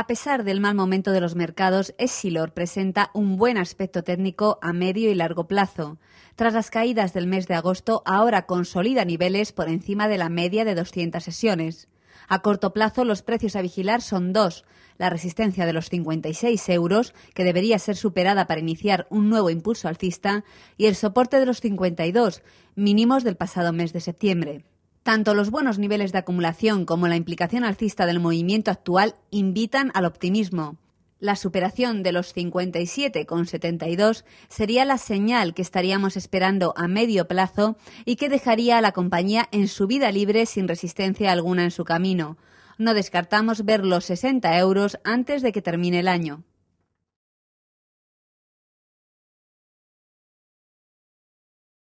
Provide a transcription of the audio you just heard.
A pesar del mal momento de los mercados, Essilor presenta un buen aspecto técnico a medio y largo plazo. Tras las caídas del mes de agosto, ahora consolida niveles por encima de la media de 200 sesiones. A corto plazo, los precios a vigilar son dos. La resistencia de los 56 euros, que debería ser superada para iniciar un nuevo impulso alcista, y el soporte de los 52, mínimos del pasado mes de septiembre. Tanto los buenos niveles de acumulación como la implicación alcista del movimiento actual invitan al optimismo. La superación de los 57,72 sería la señal que estaríamos esperando a medio plazo y que dejaría a la compañía en su vida libre sin resistencia alguna en su camino. No descartamos ver los 60 euros antes de que termine el año.